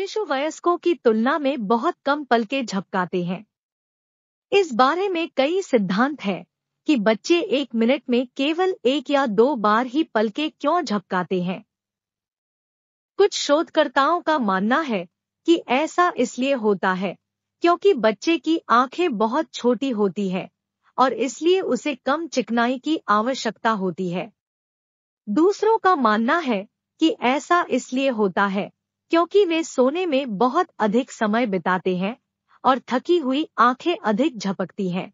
शिशु वयस्कों की तुलना में बहुत कम पलके झपकाते हैं इस बारे में कई सिद्धांत है कि बच्चे एक मिनट में केवल एक या दो बार ही पलके क्यों झपकाते हैं कुछ शोधकर्ताओं का मानना है कि ऐसा इसलिए होता है क्योंकि बच्चे की आंखें बहुत छोटी होती है और इसलिए उसे कम चिकनाई की आवश्यकता होती है दूसरों का मानना है कि ऐसा इसलिए होता है क्योंकि वे सोने में बहुत अधिक समय बिताते हैं और थकी हुई आंखें अधिक झपकती हैं